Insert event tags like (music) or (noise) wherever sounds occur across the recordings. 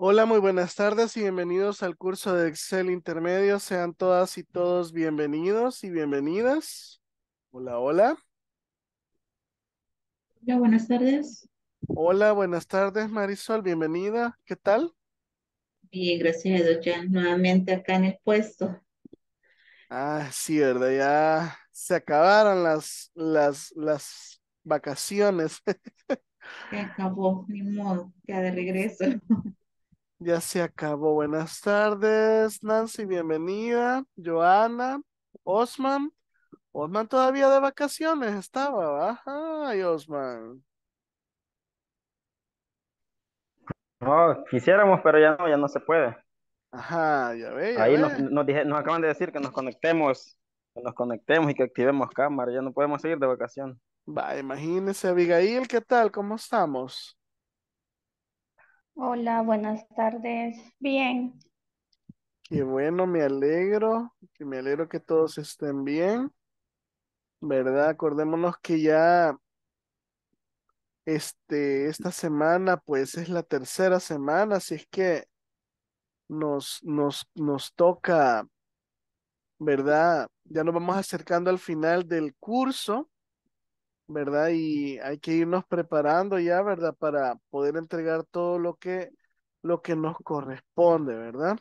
Hola, muy buenas tardes y bienvenidos al curso de Excel Intermedio. Sean todas y todos bienvenidos y bienvenidas. Hola, hola. Hola, buenas tardes. Hola, buenas tardes, Marisol. Bienvenida. ¿Qué tal? Bien, gracias, ya Nuevamente acá en el puesto. Ah, sí, ¿verdad? Ya se acabaron las, las, las vacaciones. (laughs) Se acabó, ni modo, ya de regreso. Ya se acabó. Buenas tardes, Nancy, bienvenida. Joana, Osman. Osman todavía de vacaciones estaba, Ajá, Osman. No, quisiéramos, pero ya no, ya no se puede. Ajá, ya ve. Ahí Nos, nos, dije, nos acaban de decir que nos conectemos, que nos conectemos y que activemos cámara. Ya no podemos seguir de vacación. Va, imagínese, Abigail, ¿qué tal? ¿Cómo estamos? Hola, buenas tardes. Bien. Qué bueno, me alegro, me alegro que todos estén bien, ¿verdad? Acordémonos que ya este, esta semana pues es la tercera semana, así es que nos, nos, nos toca, ¿verdad? Ya nos vamos acercando al final del curso ¿verdad? Y hay que irnos preparando ya, ¿verdad? Para poder entregar todo lo que, lo que nos corresponde, ¿verdad?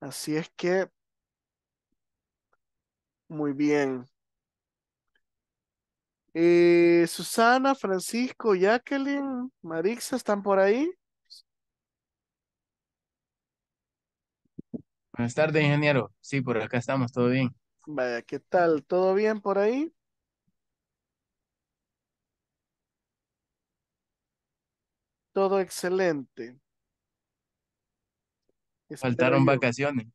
Así es que, muy bien. Eh, Susana, Francisco, Jacqueline, Marixa, ¿están por ahí? Buenas tardes, ingeniero. Sí, por acá estamos, todo bien. Vaya, ¿qué tal? ¿Todo bien por ahí? todo excelente. Faltaron vacaciones.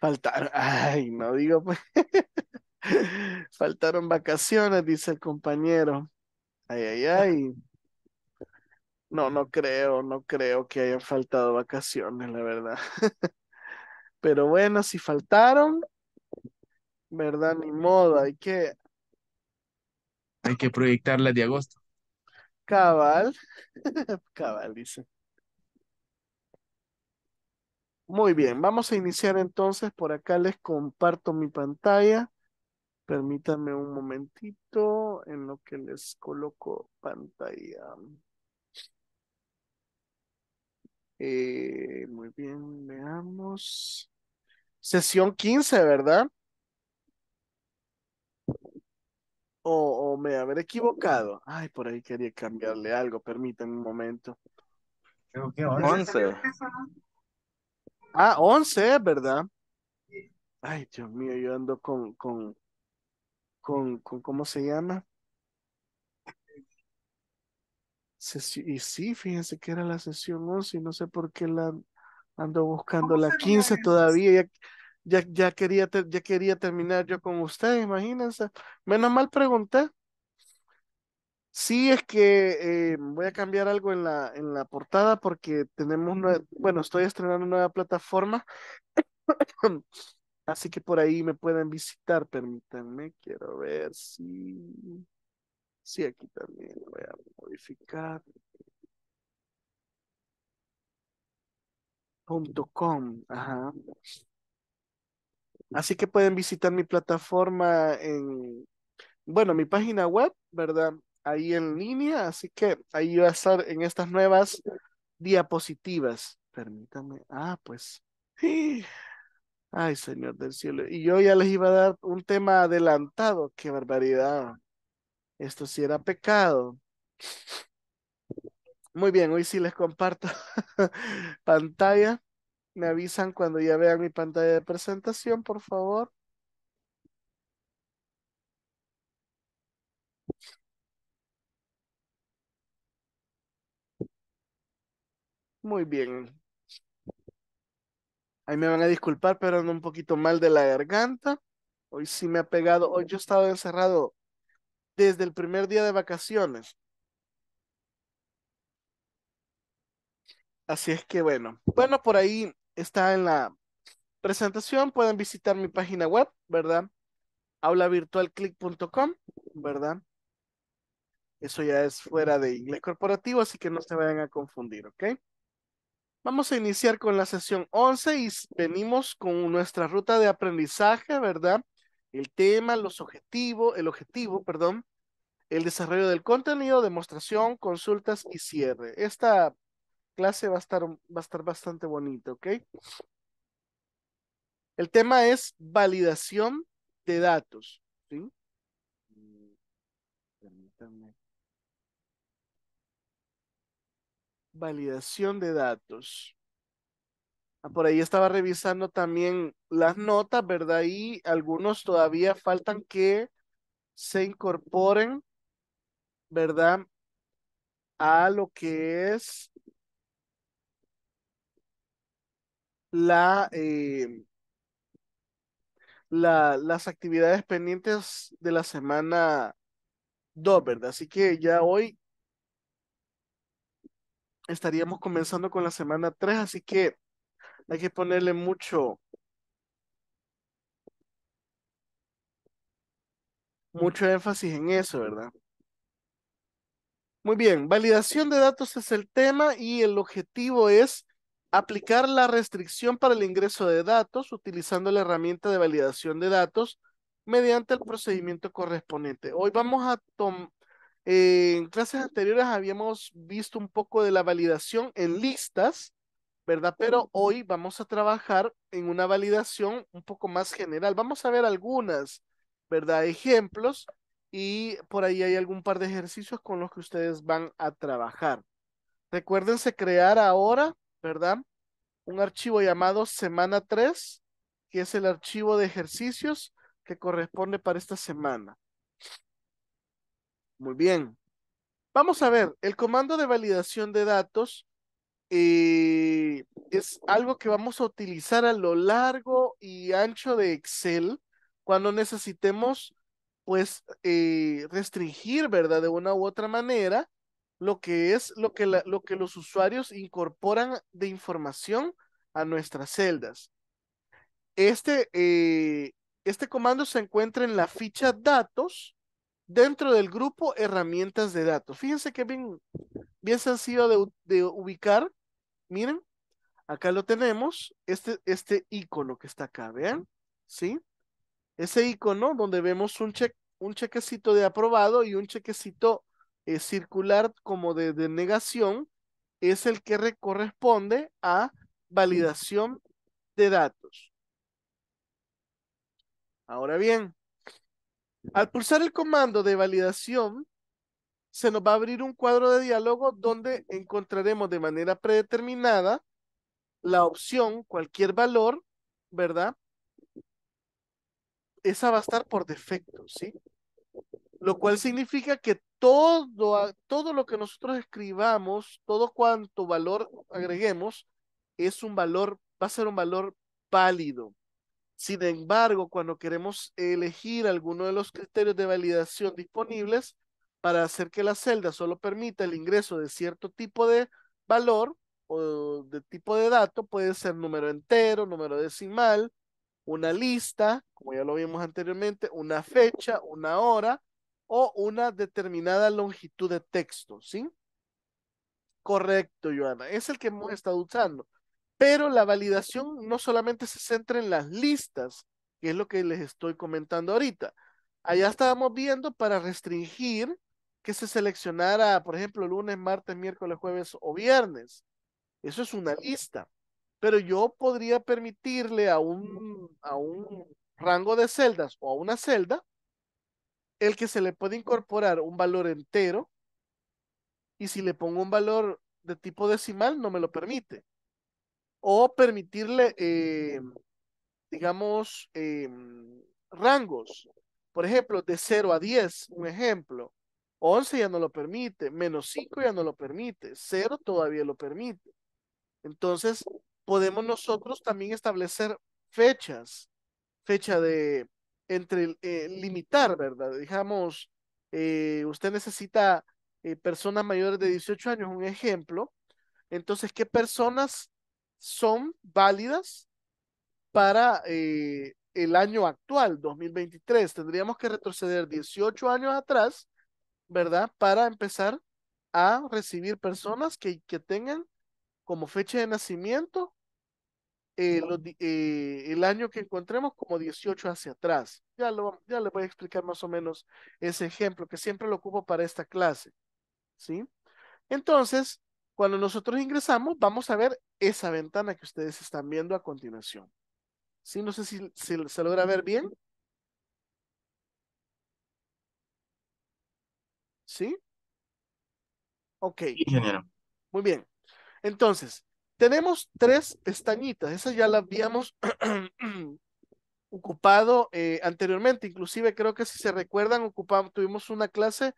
Faltaron, ay, no digo pues. (laughs) Faltaron vacaciones, dice el compañero. Ay, ay, ay. No, no creo, no creo que hayan faltado vacaciones, la verdad. (laughs) Pero bueno, si faltaron, ¿verdad? Ni modo, hay que... Hay que proyectarla de agosto. Cabal. (laughs) Cabal, dice. Muy bien, vamos a iniciar entonces. Por acá les comparto mi pantalla. Permítanme un momentito en lo que les coloco pantalla. Eh, muy bien, veamos. Sesión 15, ¿verdad? o, me haber equivocado. Ay, por ahí quería cambiarle algo, permítanme un momento. Creo que 11. Ah, 11, ¿verdad? Ay, Dios mío, yo ando con, con, con, con ¿cómo se llama? y sí, fíjense que era la sesión 11 y no sé por qué la ando buscando la 15 todavía. Ya, quería, ya quería terminar yo con ustedes, imagínense. Menos mal pregunté. Sí, es que eh, voy a cambiar algo en la, en la portada porque tenemos, bueno, estoy estrenando una nueva plataforma. Así que por ahí me pueden visitar, permítanme. Quiero ver si. Sí, aquí también voy a modificar. .com, ajá. Así que pueden visitar mi plataforma en, bueno, mi página web, ¿verdad? Ahí en línea, así que ahí va a estar en estas nuevas diapositivas. Permítanme. Ah, pues. Ay, Señor del cielo. Y yo ya les iba a dar un tema adelantado. Qué barbaridad. Esto sí era pecado. Muy bien, hoy sí les comparto (laughs) pantalla. Me avisan cuando ya vean mi pantalla de presentación, por favor. Muy bien. Ahí me van a disculpar, pero ando un poquito mal de la garganta. Hoy sí me ha pegado. Hoy yo he estado encerrado desde el primer día de vacaciones. Así es que bueno. Bueno, por ahí está en la presentación, pueden visitar mi página web, ¿verdad? aulavirtualclick.com ¿verdad? Eso ya es fuera de inglés corporativo, así que no se vayan a confundir, ¿ok? Vamos a iniciar con la sesión 11 y venimos con nuestra ruta de aprendizaje, ¿verdad? El tema, los objetivos, el objetivo, perdón, el desarrollo del contenido, demostración, consultas y cierre. Esta clase va a estar, va a estar bastante bonito, ¿ok? El tema es validación de datos, ¿sí? Permítanme. Validación de datos. Ah, por ahí estaba revisando también las notas, ¿verdad? Y algunos todavía faltan que se incorporen, ¿verdad? A lo que es Eh, la, las actividades pendientes de la semana 2, ¿verdad? Así que ya hoy estaríamos comenzando con la semana 3, así que hay que ponerle mucho, mucho énfasis en eso, ¿verdad? Muy bien, validación de datos es el tema y el objetivo es Aplicar la restricción para el ingreso de datos utilizando la herramienta de validación de datos mediante el procedimiento correspondiente. Hoy vamos a tomar, eh, en clases anteriores habíamos visto un poco de la validación en listas, ¿verdad? Pero hoy vamos a trabajar en una validación un poco más general. Vamos a ver algunas, ¿verdad? Ejemplos y por ahí hay algún par de ejercicios con los que ustedes van a trabajar. Recuérdense crear ahora ¿verdad? Un archivo llamado semana 3, que es el archivo de ejercicios que corresponde para esta semana. Muy bien. Vamos a ver, el comando de validación de datos eh, es algo que vamos a utilizar a lo largo y ancho de Excel cuando necesitemos, pues, eh, restringir, ¿verdad? De una u otra manera, lo que es lo que, lo que los usuarios incorporan de información a nuestras celdas. Este, eh, este comando se encuentra en la ficha datos dentro del grupo herramientas de datos. Fíjense que bien, bien sencillo de, de, ubicar. Miren, acá lo tenemos, este, este icono que está acá, vean, ¿sí? Ese icono donde vemos un, check, un chequecito de aprobado y un chequecito eh, circular como de, denegación, negación es el que corresponde a validación de datos. Ahora bien, al pulsar el comando de validación, se nos va a abrir un cuadro de diálogo donde encontraremos de manera predeterminada la opción, cualquier valor, ¿verdad? Esa va a estar por defecto, ¿sí? Lo cual significa que todo, todo lo que nosotros escribamos, todo cuanto valor agreguemos, es un valor, va a ser un valor válido. Sin embargo, cuando queremos elegir alguno de los criterios de validación disponibles para hacer que la celda solo permita el ingreso de cierto tipo de valor o de tipo de dato, puede ser número entero, número decimal, una lista, como ya lo vimos anteriormente, una fecha, una hora, o una determinada longitud de texto, ¿sí? Correcto, Joana. Es el que hemos estado usando. Pero la validación no solamente se centra en las listas, que es lo que les estoy comentando ahorita. Allá estábamos viendo para restringir que se seleccionara, por ejemplo, lunes, martes, miércoles, jueves o viernes. Eso es una lista. Pero yo podría permitirle a un, a un rango de celdas o a una celda el que se le puede incorporar un valor entero y si le pongo un valor de tipo decimal no me lo permite. O permitirle, eh, digamos, eh, rangos. Por ejemplo, de 0 a 10, un ejemplo. 11 ya no lo permite, menos 5 ya no lo permite, 0 todavía lo permite. Entonces, podemos nosotros también establecer fechas, fecha de entre eh, limitar, ¿verdad? Digamos, eh, usted necesita eh, personas mayores de 18 años, un ejemplo. Entonces, ¿qué personas son válidas para el año actual, 2023? Tendríamos que retroceder 18 años atrás, ¿verdad? Para empezar a recibir personas que, que tengan como fecha de nacimiento eh, eh, el año que encontremos como 18 hacia atrás. Ya, lo, ya les voy a explicar más o menos ese ejemplo que siempre lo ocupo para esta clase. ¿Sí? Entonces, cuando nosotros ingresamos, vamos a ver esa ventana que ustedes están viendo a continuación. ¿Sí? No sé si, se logra ver bien. ¿Sí? Ok. Ingeniero. Muy bien. Entonces, tenemos tres pestañitas, esa ya la habíamos (clears throat) ocupado eh, anteriormente, inclusive creo que si se recuerdan, tuvimos una clase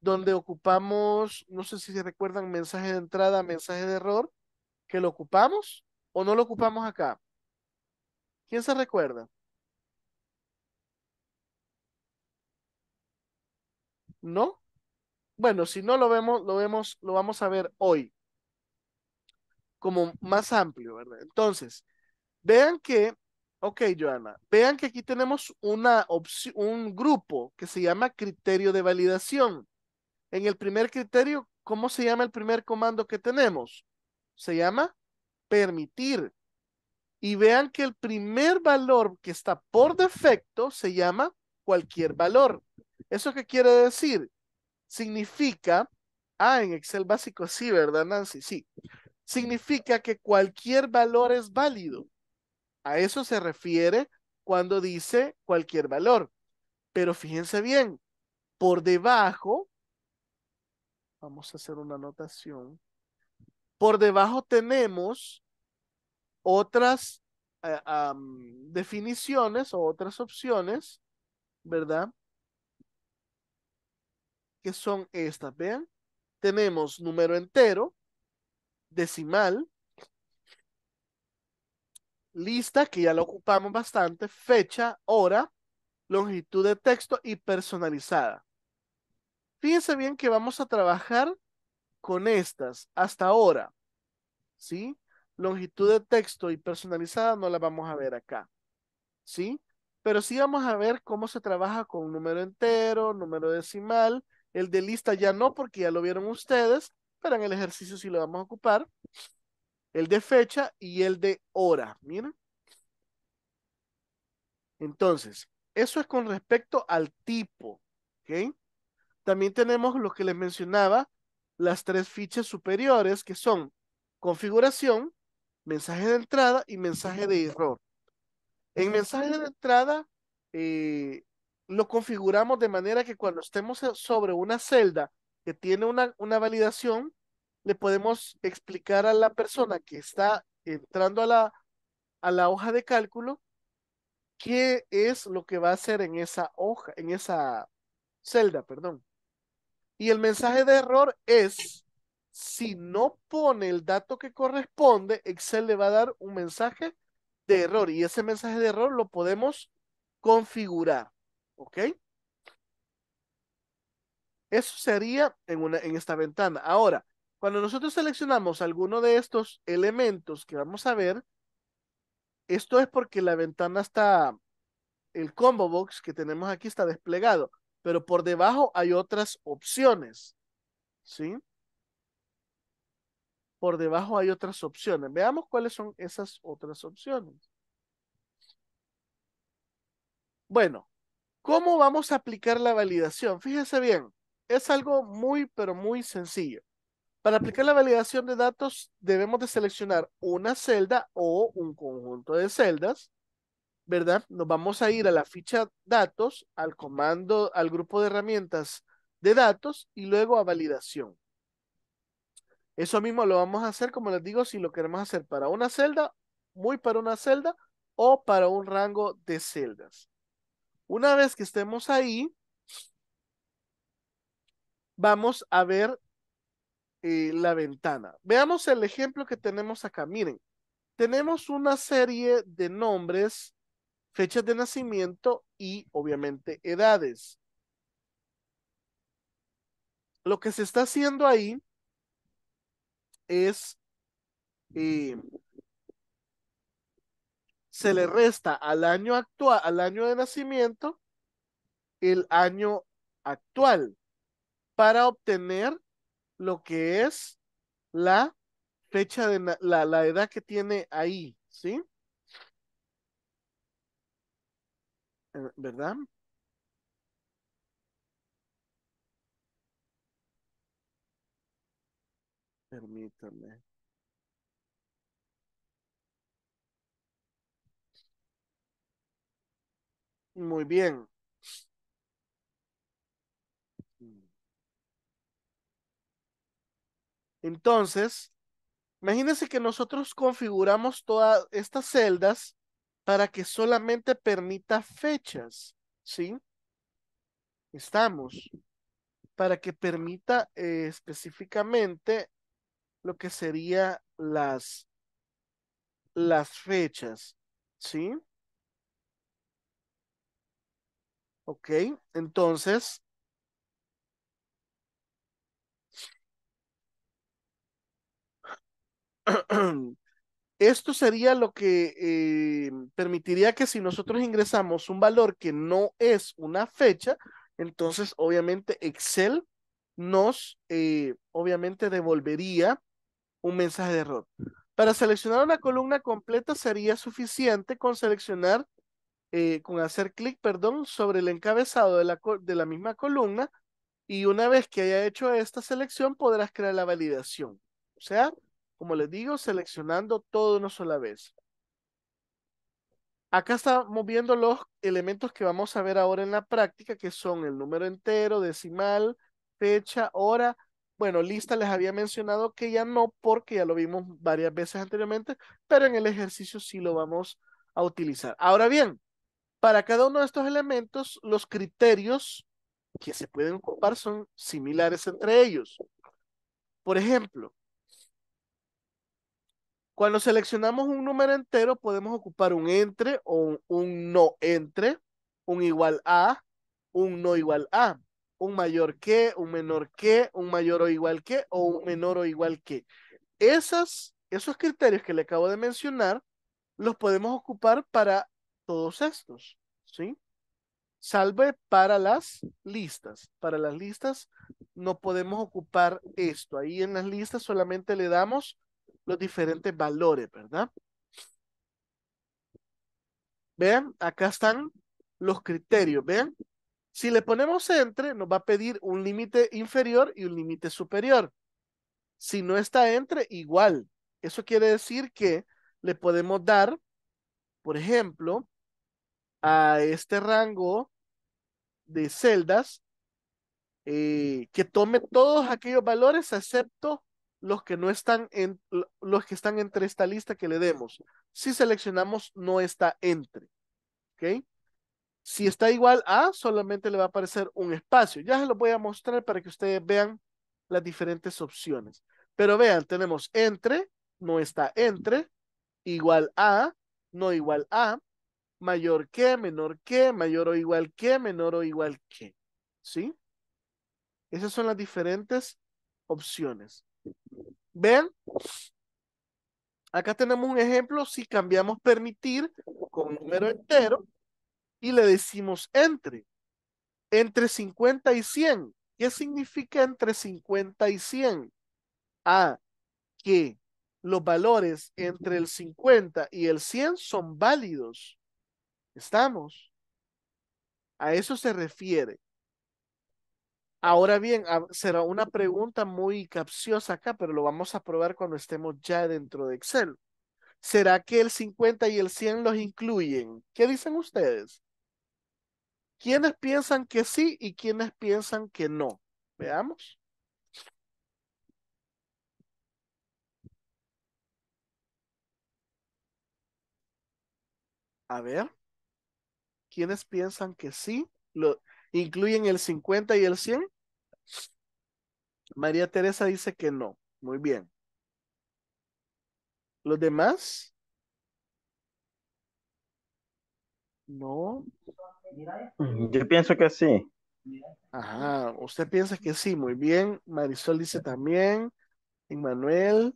donde ocupamos, no sé si se recuerdan, mensaje de entrada, mensaje de error, que lo ocupamos o no lo ocupamos acá. ¿Quién se recuerda? ¿No? Bueno, si no lo vemos, lo vemos, lo vamos a ver hoy como más amplio, ¿verdad? Entonces, vean que, ok, Joana, vean que aquí tenemos una un grupo que se llama criterio de validación. En el primer criterio, ¿cómo se llama el primer comando que tenemos? Se llama permitir. Y vean que el primer valor que está por defecto se llama cualquier valor. ¿Eso qué quiere decir? Significa, ah, en Excel básico sí, ¿verdad, Nancy? Sí significa que cualquier valor es válido. A eso se refiere cuando dice cualquier valor. Pero fíjense bien, por debajo, vamos a hacer una anotación, por debajo tenemos otras eh, definiciones o otras opciones, ¿verdad? Que son estas, vean. Tenemos número entero, decimal, lista, que ya la ocupamos bastante, fecha, hora, longitud de texto y personalizada. Fíjense bien que vamos a trabajar con estas hasta ahora, ¿sí? Longitud de texto y personalizada no la vamos a ver acá, ¿sí? Pero sí vamos a ver cómo se trabaja con número entero, número decimal, el de lista ya no porque ya lo vieron ustedes, pero en el ejercicio sí lo vamos a ocupar. El de fecha y el de hora. Mira. Entonces, eso es con respecto al tipo. ¿Ok? También tenemos lo que les mencionaba, las tres fichas superiores que son configuración, mensaje de entrada y mensaje de error. En mensaje de entrada eh, lo configuramos de manera que cuando estemos sobre una celda que tiene una, una validación, le podemos explicar a la persona que está entrando a la, a la hoja de cálculo qué es lo que va a hacer en esa hoja, en esa celda, perdón. Y el mensaje de error es, si no pone el dato que corresponde, Excel le va a dar un mensaje de error y ese mensaje de error lo podemos configurar, ¿ok? Eso sería en, una, en esta ventana. Ahora, cuando nosotros seleccionamos alguno de estos elementos que vamos a ver, esto es porque la ventana está, el combo box que tenemos aquí está desplegado, pero por debajo hay otras opciones. ¿Sí? Por debajo hay otras opciones. Veamos cuáles son esas otras opciones. Bueno, ¿cómo vamos a aplicar la validación? Fíjese bien. Es algo muy, pero muy sencillo. Para aplicar la validación de datos debemos de seleccionar una celda o un conjunto de celdas, ¿verdad? Nos vamos a ir a la ficha datos, al comando, al grupo de herramientas de datos y luego a validación. Eso mismo lo vamos a hacer, como les digo, si lo queremos hacer para una celda, muy para una celda o para un rango de celdas. Una vez que estemos ahí, vamos a ver eh, la ventana. Veamos el ejemplo que tenemos acá. Miren, tenemos una serie de nombres, fechas de nacimiento y obviamente edades. Lo que se está haciendo ahí es eh, se le resta al año actual, al año de nacimiento, el año actual para obtener lo que es la fecha de la, la edad que tiene ahí, ¿sí? Eh, ¿Verdad? Permítame. Muy bien. Entonces, imagínense que nosotros configuramos todas estas celdas para que solamente permita fechas, ¿sí? Estamos. Para que permita eh, específicamente lo que sería las, las fechas, ¿sí? Ok, entonces, (clears throat) Esto sería lo que eh, permitiría que si nosotros ingresamos un valor que no es una fecha, entonces obviamente Excel nos eh, obviamente devolvería un mensaje de error. Para seleccionar una columna completa sería suficiente con seleccionar, eh, con hacer clic, perdón, sobre el encabezado de la, de la misma columna y una vez que haya hecho esta selección podrás crear la validación. O sea, como les digo, seleccionando todo una sola vez. Acá estamos viendo los elementos que vamos a ver ahora en la práctica, que son el número entero, decimal, fecha, hora. Bueno, lista les había mencionado que ya no, porque ya lo vimos varias veces anteriormente, pero en el ejercicio sí lo vamos a utilizar. Ahora bien, para cada uno de estos elementos, los criterios que se pueden ocupar son similares entre ellos. Por ejemplo, cuando seleccionamos un número entero, podemos ocupar un entre o un, no entre, un igual a, un no igual a, un mayor que, un menor que, un mayor o igual que o un menor o igual que. Esas, esos criterios que le acabo de mencionar los podemos ocupar para todos estos, ¿sí? Salve para las listas. Para las listas no podemos ocupar esto. Ahí en las listas solamente le damos los diferentes valores, ¿verdad? Vean, acá están los criterios, Ven, Si le ponemos entre, nos va a pedir un límite inferior y un límite superior. Si no está entre, igual. Eso quiere decir que le podemos dar, por ejemplo, a este rango de celdas eh, que tome todos aquellos valores excepto los que no están en los que están entre esta lista que le demos. Si seleccionamos no está entre. ¿Ok? Si está igual a, solamente le va a aparecer un espacio. Ya se lo voy a mostrar para que ustedes vean las diferentes opciones. Pero vean, tenemos entre, no está entre, igual a, no igual a, mayor que, menor que, mayor o igual que, menor o igual que. ¿Sí? Esas son las diferentes opciones. ¿Ven? acá tenemos un ejemplo si cambiamos permitir con número entero y le decimos entre. Entre 50 y 100. ¿Qué significa entre 50 y 100? A, que los valores entre el 50 y el 100 son válidos. ¿Estamos? A eso se refiere. Ahora bien, será una pregunta muy capciosa acá, pero lo vamos a probar cuando estemos ya dentro de Excel. ¿Será que el 50 y el 100 los incluyen? ¿Qué dicen ustedes? ¿Quiénes piensan que sí y quiénes piensan que no? Veamos. A ver, ¿quiénes piensan que sí? ¿Lo, ¿Incluyen el 50 y el 100? María Teresa dice que no. Muy bien. ¿Los demás? No. Yo pienso que sí. Ajá, usted piensa que sí, muy bien. Marisol dice también. Emanuel.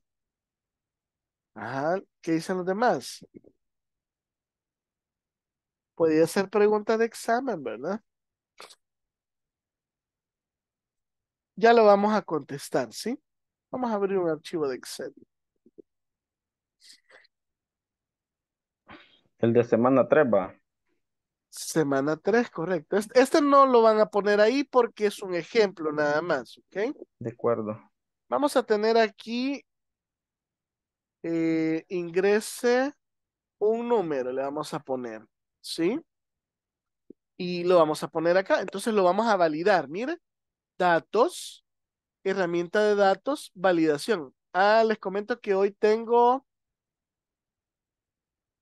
Ajá, ¿qué dicen los demás? Podría ser pregunta de examen, ¿verdad? Ya lo vamos a contestar, ¿sí? Vamos a abrir un archivo de Excel. El de semana 3 va. Semana 3, correcto. Este no lo van a poner ahí porque es un ejemplo nada más, ¿ok? De acuerdo. Vamos a tener aquí, eh, ingrese un número, le vamos a poner, ¿sí? Y lo vamos a poner acá. Entonces lo vamos a validar, mire datos, herramienta de datos, validación. Ah, les comento que hoy tengo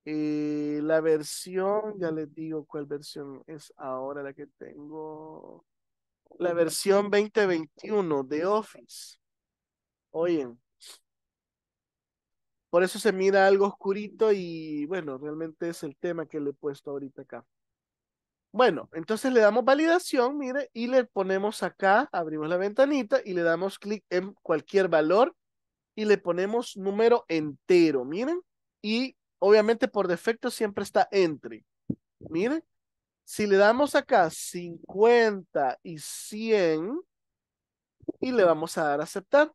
eh, la versión, ya les digo cuál versión es ahora la que tengo. La versión 2021 de Office. Oyen. Por eso se mira algo oscurito y bueno, realmente es el tema que le he puesto ahorita acá. Bueno, entonces le damos validación, mire, y le ponemos acá, abrimos la ventanita y le damos clic en cualquier valor y le ponemos número entero, miren. Y obviamente por defecto siempre está entre, mire si le damos acá 50 y 100 y le vamos a dar aceptar.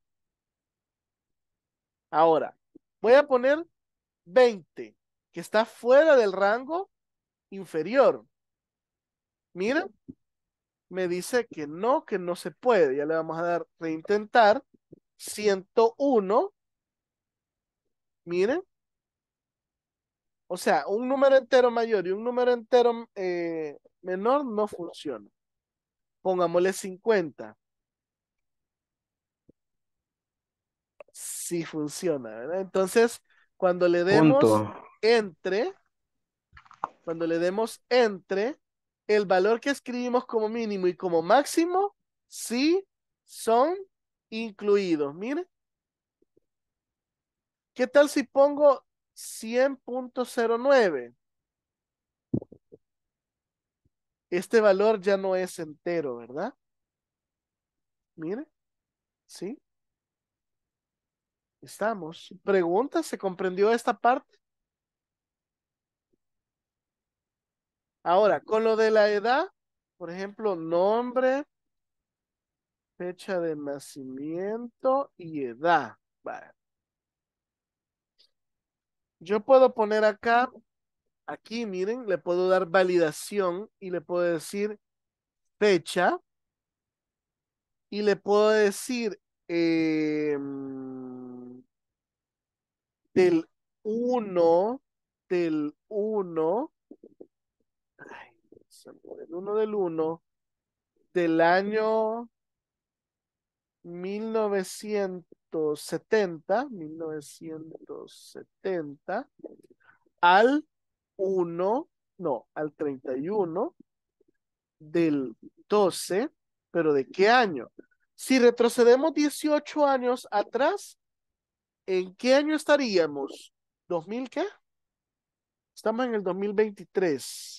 Ahora, voy a poner 20, que está fuera del rango inferior mira, me dice que no, que no se puede. Ya le vamos a dar reintentar. 101. Miren. O sea, un número entero mayor y un número entero eh, menor no funciona. Pongámosle 50. Sí funciona, ¿verdad? Entonces, cuando le demos entre, cuando le demos entre, el valor que escribimos como mínimo y como máximo sí son incluidos. Mire, ¿Qué tal si pongo 100.09? Este valor ya no es entero, ¿verdad? Mire, ¿sí? Estamos. ¿Pregunta? ¿Se comprendió esta parte? Ahora, con lo de la edad, por ejemplo, nombre, fecha de nacimiento y edad. Yo puedo poner acá, aquí miren, le puedo dar validación y le puedo decir fecha y le puedo decir em, del 1, del 1 el 1 del 1 del año 1970, 1970 al 1, no, al 31 del 12, pero ¿de qué año? Si retrocedemos 18 años atrás, ¿en qué año estaríamos? ¿2000 qué? Estamos en el 2023.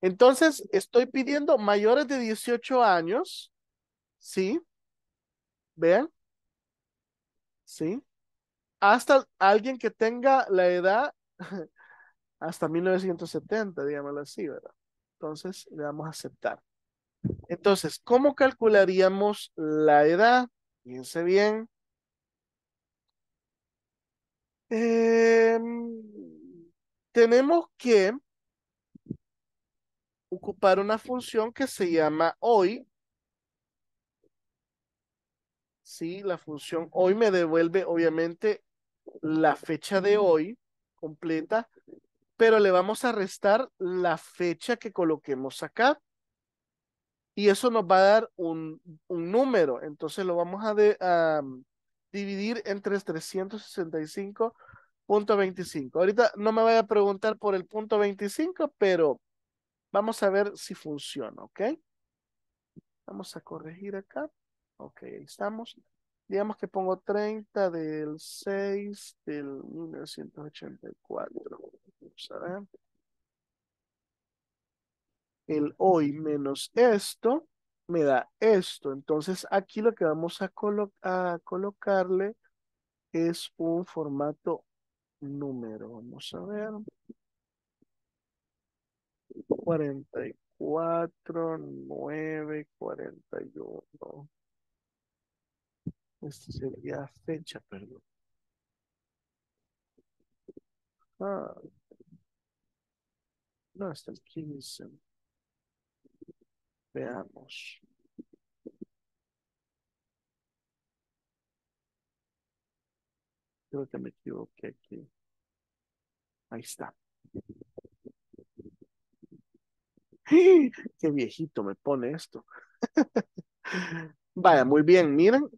Entonces, estoy pidiendo mayores de 18 años, ¿sí? ¿Vean? ¿Sí? Hasta alguien que tenga la edad (laughs) hasta 1970, digámoslo así, ¿verdad? Entonces, le vamos a aceptar. Entonces, ¿cómo calcularíamos la edad? Piense bien. Em, tenemos que ocupar una función que se llama hoy. Sí, la función hoy me devuelve obviamente la fecha de hoy completa, pero le vamos a restar la fecha que coloquemos acá. Y eso nos va a dar un, número. Entonces lo vamos a, a mm, dividir entre 365.25. Ahorita no me vaya a preguntar por el punto 25, pero Vamos a ver si funciona, ¿ok? Vamos a corregir acá. Ok, ahí estamos. Digamos que pongo 30 del 6 del 1984. Vamos a ver. El hoy menos esto me da esto. Entonces aquí lo que vamos a, a colocarle es un formato número. Vamos a ver. 44, 9, 41. esta sería fecha, perdón. Ah, no, hasta el 15. Veamos. Creo que me equivoqué aquí. Ahí está. (laughs) qué viejito me pone esto. Vaya, muy bien, miren.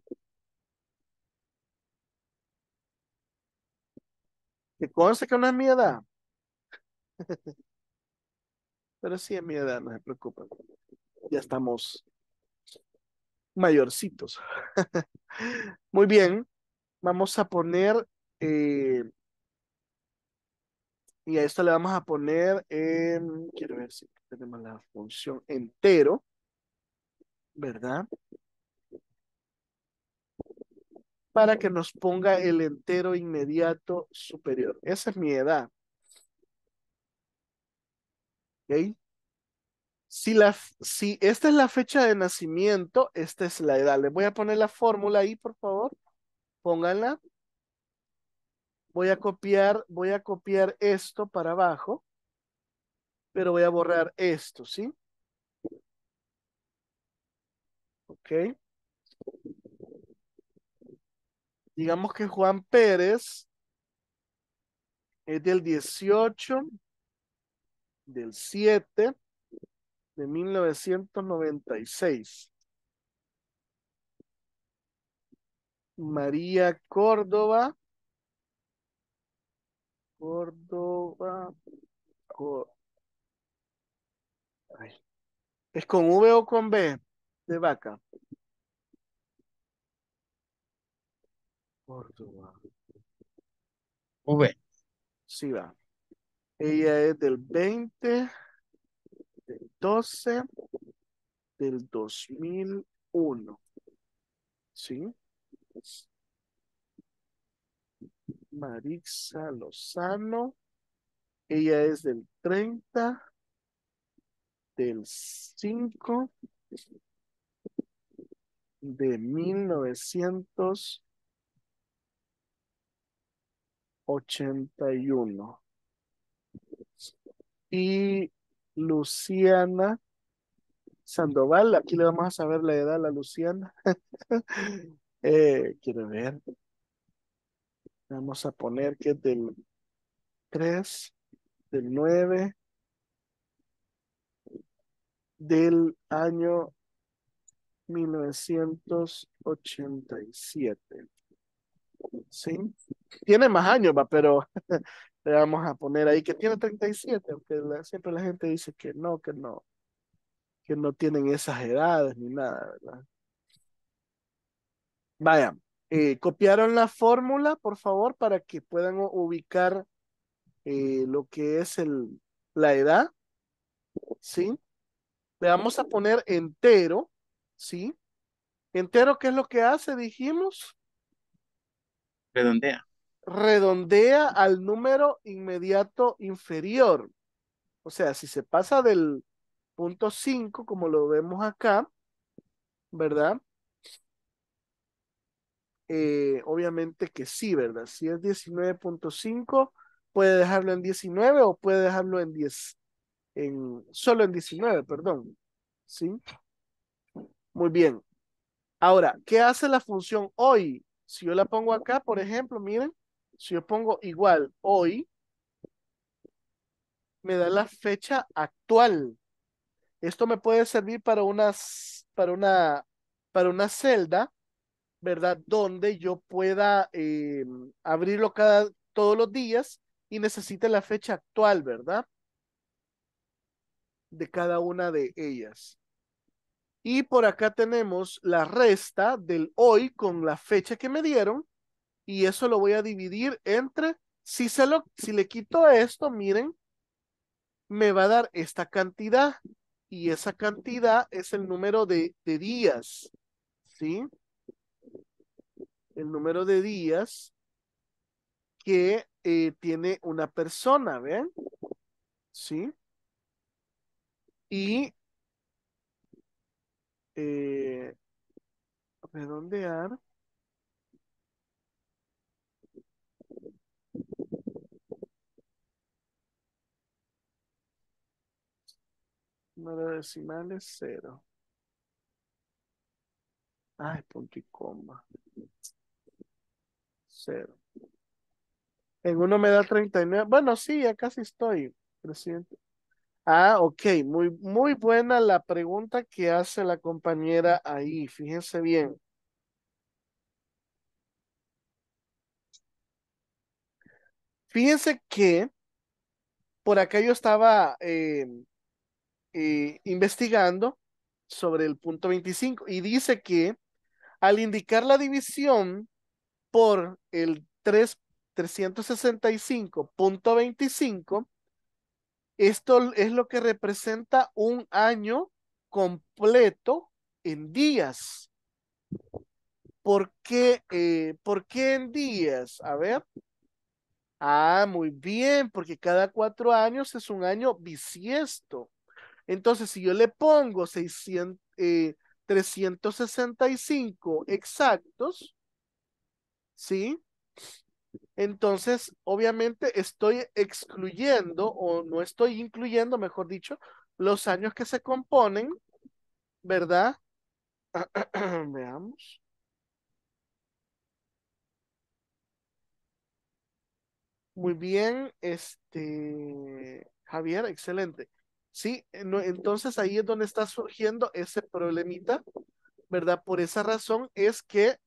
Que conste que no es mi edad. Pero sí es mi edad, no se preocupen. Ya estamos mayorcitos. (laughs) Muy bien, vamos a poner, eh, y a esto le vamos a poner, quiero ver si tenemos este la función entero, ¿verdad? Para que nos ponga el entero inmediato superior. Esa es mi edad. ¿Ok? Si, la, si esta es la fecha de nacimiento, esta es la edad. Le voy a poner la fórmula ahí, por favor. Pónganla voy a copiar, voy a copiar esto para abajo pero voy a borrar esto, ¿sí? Ok. Digamos que Juan Pérez es del dieciocho del siete de mil novecientos noventa y seis. María Córdoba. Córdoba. ¿Es con V o con B de vaca? Córdoba. V. Sí va. Ella es del 20, del 12, del 2001. ¿Sí? Marixa Lozano. Ella es del 30 del 5 de 1981. Y Luciana Sandoval, aquí le vamos a saber la edad a Luciana. (laughs) eh, quiero ver. Vamos a poner que es del 3, del 9, del año 1987. ¿Sí? Tiene más años, pero (laughs) le vamos a poner ahí que tiene 37, aunque siempre la gente dice que no, que no, que no tienen esas edades ni nada, ¿verdad? Vaya, eh, copiaron la fórmula, por favor, para que puedan ubicar eh, lo que es el, la edad, ¿sí? Le vamos a poner entero, ¿sí? Entero, ¿qué es lo que hace? Dijimos. Redondea. Redondea al número inmediato inferior. O sea, si se pasa del punto 5, como lo vemos acá, ¿verdad? Eh, obviamente que sí, ¿verdad? Si es 19.5, puede dejarlo en 19 o puede dejarlo en 10, en, solo en 19, perdón. ¿Sí? Muy bien. Ahora, ¿qué hace la función hoy? Si yo la pongo acá, por ejemplo, miren, si yo pongo igual hoy, me da la fecha actual. Esto me puede servir para unas, para una, para una celda, ¿verdad? Donde yo pueda eh, abrirlo cada, todos los días y necesite la fecha actual, ¿verdad? de cada una de ellas. Y por acá tenemos la resta del hoy con la fecha que me dieron. Y eso lo voy a dividir entre, si, se lo, si le quito esto, miren, me va a dar esta cantidad. Y esa cantidad es el número de, días. ¿Sí? El número de días que eh, tiene una persona, ¿ven? ¿Sí? Y eh, redondear. Número decimal es cero. Ah, punto y coma. Cero. En uno me da 39. Bueno, sí, ya casi estoy, presidente. Ah, ok, muy, muy buena la pregunta que hace la compañera ahí, fíjense bien. Fíjense que por acá yo estaba em, eh, investigando sobre el punto 25 y dice que al indicar la división por el 365.25, esto es lo que representa un año completo en días. Eh, ¿Por qué, en días? A ver. Ah, muy bien, porque cada cuatro años es un año bisiesto. Entonces, si yo le pongo 600, 365 eh, exactos, ¿sí? entonces obviamente estoy excluyendo o no estoy incluyendo, mejor dicho, los años que se componen, ¿verdad? (clears throat) Veamos. Muy bien, este Javier, excelente. Sí, eh, entonces ahí es donde está surgiendo ese problemita, ¿verdad? Por esa razón es que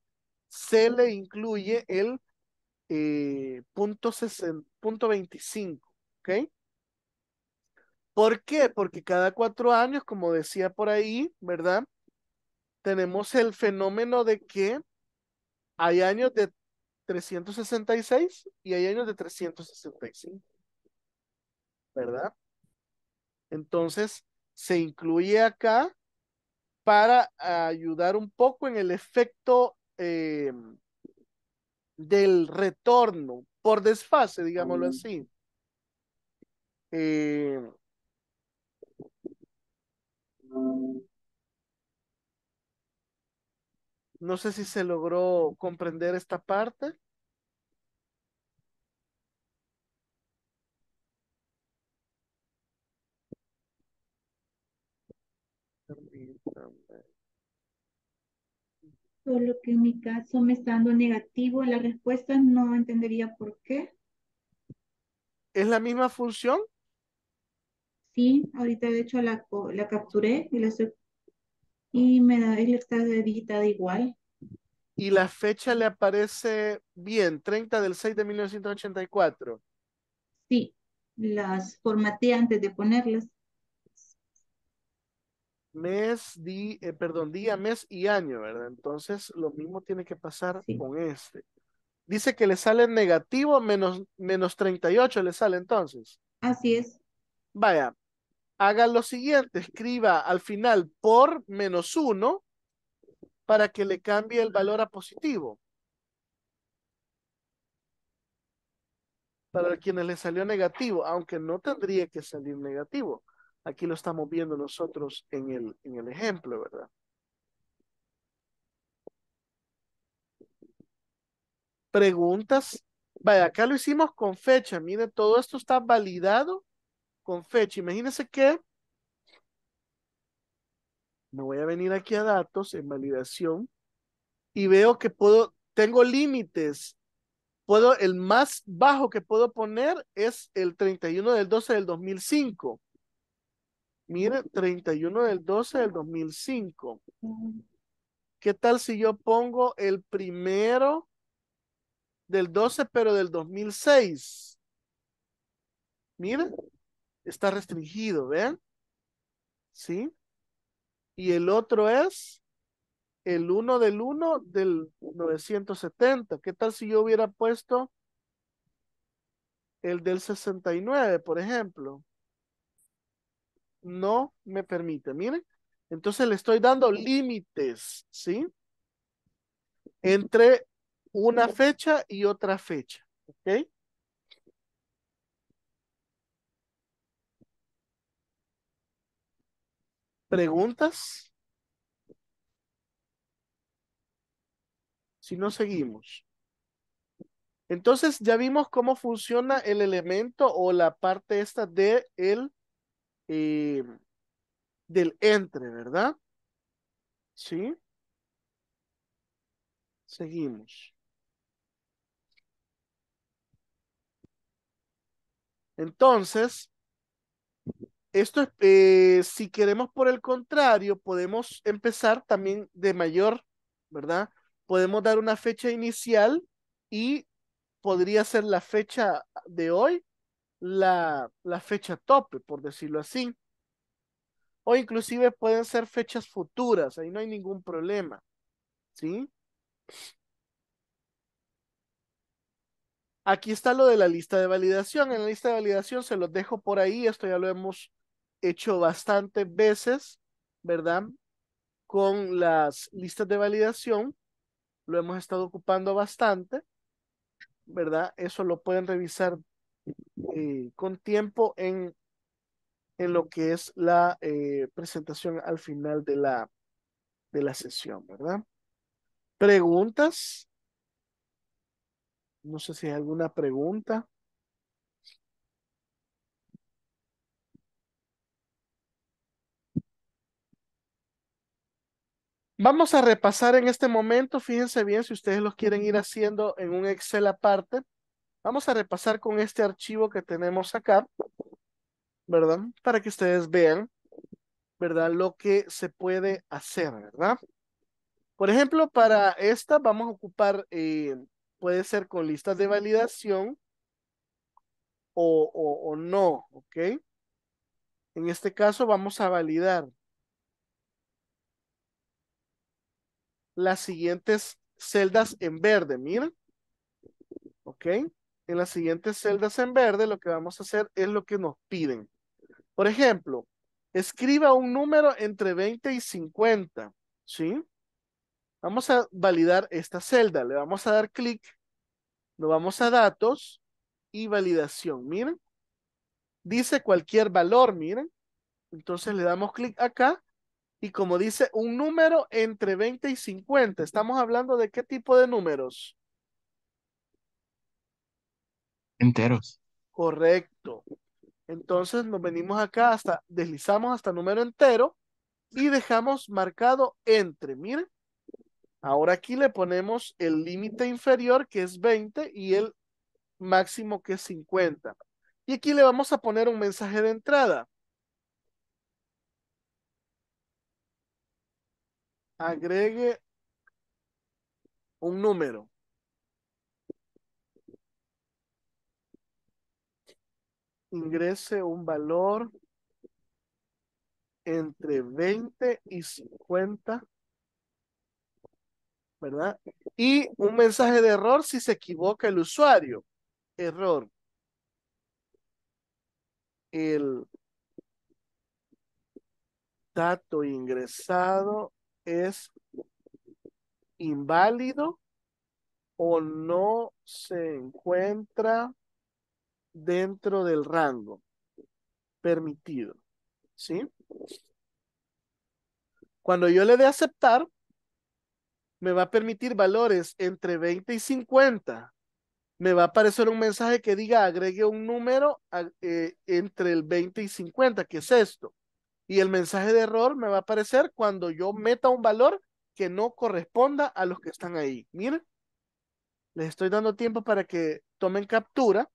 se le incluye el eh, punto, 25, ¿ok? ¿Por qué? Porque cada cuatro años, como decía por ahí, ¿verdad? Tenemos el fenómeno de que hay años de 366 y hay años de 365, ¿verdad? Entonces, se incluye acá para ayudar un poco en el efecto eh, del retorno por desfase, digámoslo mm. así. Eh, no sé si se logró comprender esta parte. solo que en mi caso me está dando negativo la respuesta, no entendería por qué. ¿Es la misma función? Sí, ahorita de hecho la, la capturé y, la, y ah. me da, estado está editada igual. Y la fecha le aparece bien, 30 del 6 de 1984. Sí, las formateé antes de ponerlas mes, di, eh, perdón, día, mes y año, ¿verdad? Entonces, lo mismo tiene que pasar con este. Dice que le sale negativo menos, menos 38, le sale entonces. Así es. Vaya, haga lo siguiente, escriba al final por menos 1 para que le cambie el valor a positivo. Para quienes le salió negativo, aunque no tendría que salir negativo. Aquí lo estamos viendo nosotros en el, en el ejemplo, ¿verdad? Preguntas. Vaya, acá lo hicimos con fecha. Mire, todo esto está validado con fecha. Imagínense que me voy a venir aquí a datos en validación y veo que puedo, tengo límites. Puedo, el más bajo que puedo poner es el 31 del 12 del 2005. Mire, 31 del 12 del 2005. Mm. ¿Qué tal si yo pongo el primero del 12, pero del 2006? Mire, está restringido, ¿ven? ¿Sí? Y el otro es el 1 del 1 del 970. ¿Qué tal si yo hubiera puesto el del 69, por ejemplo? no me permite. Miren, entonces le estoy dando límites, ¿sí? Entre una fecha y otra fecha, ¿ok? ¿Preguntas? Si no, seguimos. Entonces, ya vimos cómo funciona el elemento o la parte esta de el eh, del entre, ¿verdad? ¿Sí? Seguimos. Entonces, esto es, eh, si queremos por el contrario, podemos empezar también de mayor, ¿verdad? Podemos dar una fecha inicial y podría ser la fecha de hoy la, fecha tope, por decirlo así. O inclusive pueden ser fechas futuras, ahí no hay ningún problema. ¿Sí? Aquí está lo de la lista de validación. En la lista de validación se los dejo por ahí. Esto ya lo hemos hecho bastantes veces, ¿verdad? Con las listas de validación. Lo hemos estado ocupando bastante, ¿verdad? Eso lo pueden revisar eh, con tiempo en, en lo que es la eh, presentación al final de la, de la sesión, ¿verdad? ¿Preguntas? No sé si hay alguna pregunta. Vamos a repasar en este momento, fíjense bien si ustedes los quieren ir haciendo en un Excel aparte, Vamos a repasar con este archivo que tenemos acá, ¿verdad? Para que ustedes vean, ¿verdad? Lo que se puede hacer, ¿verdad? Por ejemplo, para esta vamos a ocupar, eh, puede ser con listas de validación o, o no, ¿ok? En este caso vamos a validar las siguientes celdas en verde, miren. ¿Ok? en las siguientes celdas en verde lo que vamos a hacer es lo que nos piden. Por ejemplo, escriba un número entre 20 y 50, ¿sí? Vamos a validar esta celda, le vamos a dar clic, nos vamos a datos y validación, miren. Dice cualquier valor, miren. Entonces le damos clic acá y como dice un número entre 20 y 50, estamos hablando de qué tipo de números? Enteros. Correcto. Entonces nos venimos acá hasta, deslizamos hasta número entero y dejamos marcado entre. Miren, ahora aquí le ponemos el límite inferior que es 20 y el máximo que es 50. Y aquí le vamos a poner un mensaje de entrada. Agregue un número. ingrese un valor entre 20 y 50, ¿verdad? Y un mensaje de error si se equivoca el usuario. Error. El dato ingresado es inválido o no se encuentra dentro del rango permitido. ¿Sí? Cuando yo le dé aceptar, me va a permitir valores entre 20 y 50. Me va a aparecer un mensaje que diga agregue un número eh, entre el 20 y 50, que es esto. Y el mensaje de error me va a aparecer cuando yo meta un valor que no corresponda a los que están ahí. Miren, les estoy dando tiempo para que tomen captura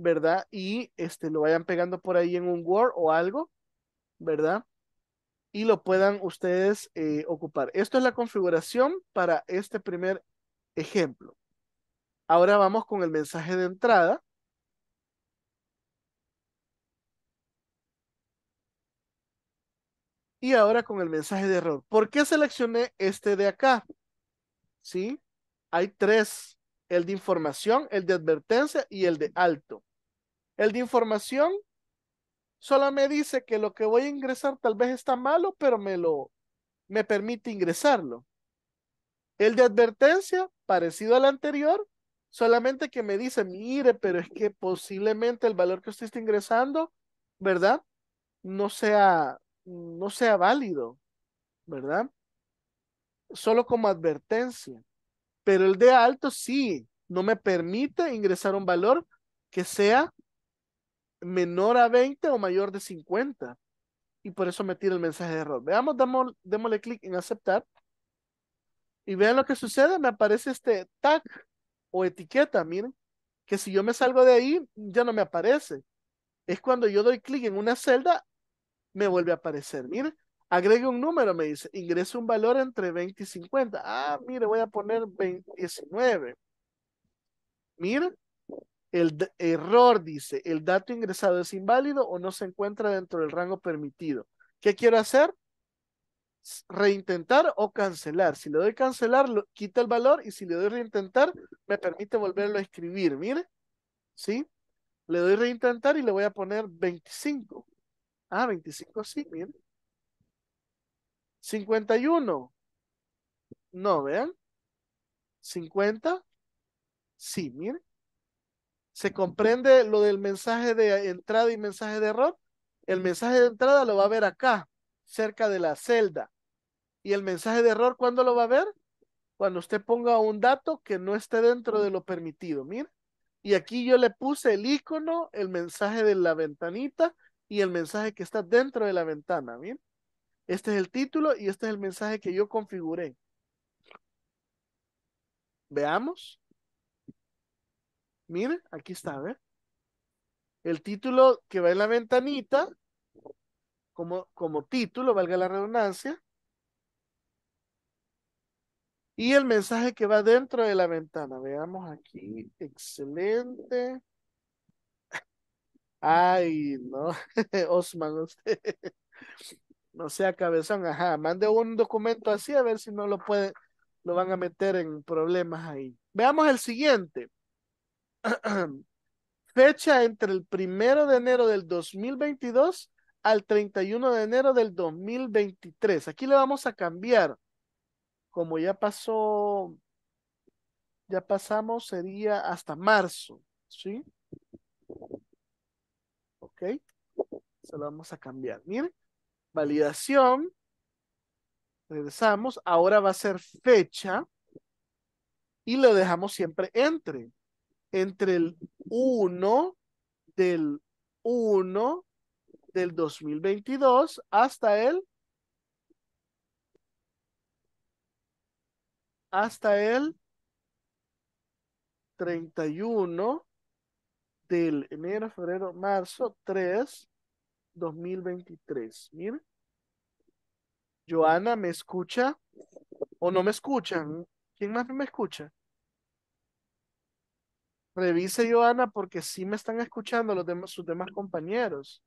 ¿verdad? Y este, lo vayan pegando por ahí en un Word o algo, ¿verdad? Y lo puedan ustedes eh, ocupar. Esto es la configuración para este primer ejemplo. Ahora vamos con el mensaje de entrada. Y ahora con el mensaje de error. ¿Por qué seleccioné este de acá? ¿Sí? Hay tres. El de información, el de advertencia y el de alto. El de información solo me dice que lo que voy a ingresar tal vez está malo, pero me lo me permite ingresarlo. El de advertencia, parecido al anterior, solamente que me dice, mire, pero es que posiblemente el valor que usted está ingresando, ¿verdad? No sea, no sea válido, ¿verdad? Solo como advertencia. Pero el de alto sí, no me permite ingresar un valor que sea menor a 20 o mayor de 50. Y por eso me tira el mensaje de error. Veamos, démosle clic en aceptar. Y vean lo que sucede. Me aparece este tag o etiqueta, miren. Que si yo me salgo de ahí, ya no me aparece. Es cuando yo doy clic en una celda, me vuelve a aparecer. Miren, agregue un número, me dice. Ingrese un valor entre 20 y 50. Ah, mire, voy a poner 20, 19. Miren el error dice, el dato ingresado es inválido o no se encuentra dentro del rango permitido. ¿Qué quiero hacer? Reintentar o cancelar. Si le doy cancelar, quita el valor y si le doy reintentar, me permite volverlo a escribir. Mire, ¿sí? Le doy reintentar y le voy a poner 25. Ah, 25 sí, mire. 51. No, vean. 50. Sí, mire. ¿Se comprende lo del mensaje de entrada y mensaje de error? El mensaje de entrada lo va a ver acá, cerca de la celda. ¿Y el mensaje de error cuándo lo va a ver? Cuando usted ponga un dato que no esté dentro de lo permitido. Mira. Y aquí yo le puse el icono, el mensaje de la ventanita y el mensaje que está dentro de la ventana. Mira. Este es el título y este es el mensaje que yo configuré. Veamos. Miren, aquí está, a El título que va en la ventanita, como, como título, valga la redundancia. Y el mensaje que va dentro de la ventana. Veamos aquí. Excelente. Ay, no. (laughs) Osman, usted. No sea cabezón. Ajá. Mande un documento así a ver si no lo puede lo van a meter en problemas ahí. Veamos el siguiente. (clears throat) fecha entre el primero de enero del 2022 al 31 de enero del 2023. Aquí le vamos a cambiar. Como ya pasó, ya pasamos, sería hasta marzo, ¿sí? Ok, se lo vamos a cambiar. Miren, validación. Regresamos, ahora va a ser fecha y lo dejamos siempre entre entre el 1 del 1 del 2022 hasta el hasta el 31 del enero, febrero, marzo 3 2023. Miren. Joana, ¿me escucha? ¿O no me escuchan? ¿Quién más no me escucha? Revise, Joana, porque sí me están escuchando los sus demás compañeros.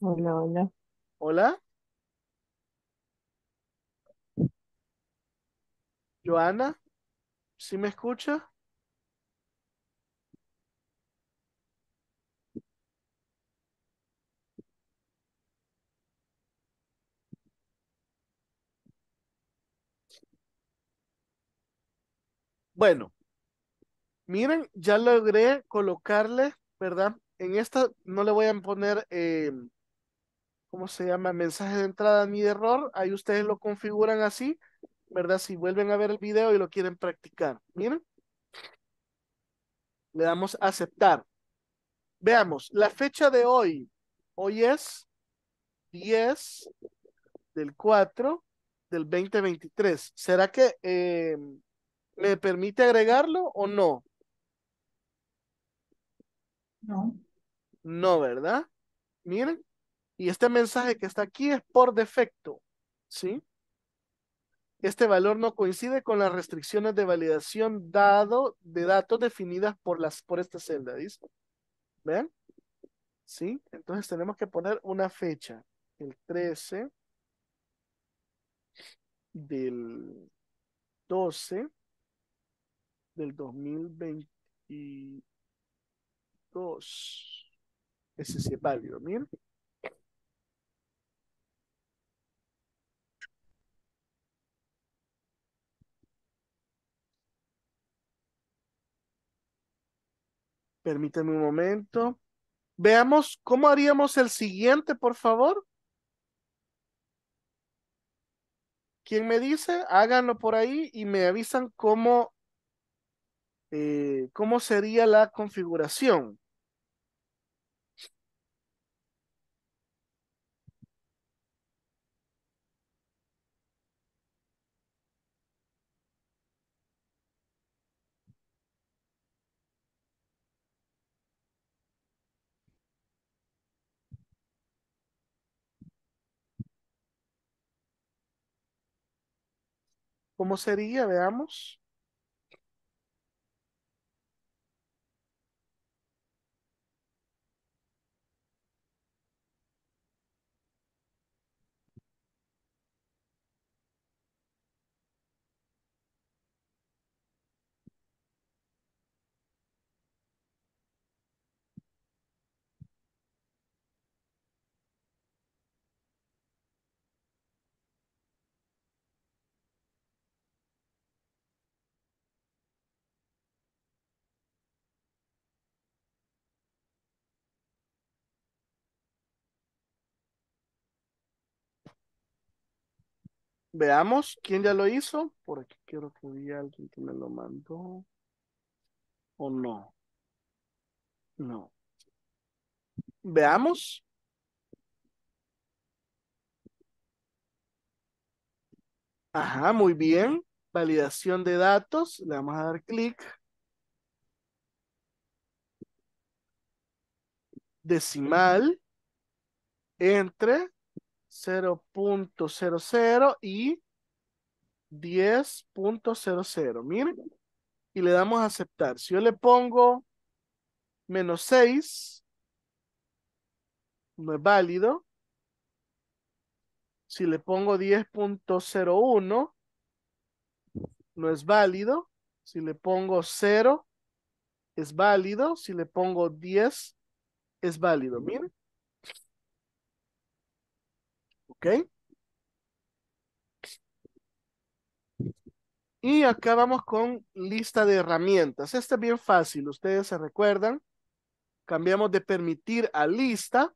Hola, hola. ¿Hola? ¿Joana? ¿Sí me escucha? Bueno, miren, ya logré colocarle, ¿verdad? En esta no le voy a poner, eh, ¿cómo se llama? Mensaje de entrada ni de error. Ahí ustedes lo configuran así, ¿verdad? Si vuelven a ver el video y lo quieren practicar. Miren. Le damos a aceptar. Veamos, la fecha de hoy. Hoy es 10 del 4 del 2023. ¿Será que eh, ¿Le permite agregarlo o no? No. No, ¿verdad? Miren, y este mensaje que está aquí es por defecto, ¿sí? Este valor no coincide con las restricciones de validación dado de datos definidas por, las, por esta celda, ¿dice? ¿Vean? ¿Sí? Entonces tenemos que poner una fecha, el 13 del 12 del 2022. Ese sí es válido, miren. Permítame un momento. Veamos cómo haríamos el siguiente, por favor. ¿Quién me dice? Háganlo por ahí y me avisan cómo eh, ¿cómo sería la configuración? ¿Cómo sería? Veamos. Veamos quién ya lo hizo. Por aquí quiero que vi alguien que me lo mandó. ¿O no? No. Veamos. Ajá, muy bien. Validación de datos. Le vamos a dar clic. Decimal. Entre 0.00 y 10.00. Miren. Y le damos a aceptar. Si yo le pongo menos 6, no es válido. Si le pongo 10.01, no es válido. Si le pongo 0, es válido. Si le pongo 10, es válido. Miren. ¿Ok? Y acá vamos con lista de herramientas. Este es bien fácil, ustedes se recuerdan. Cambiamos de permitir a lista.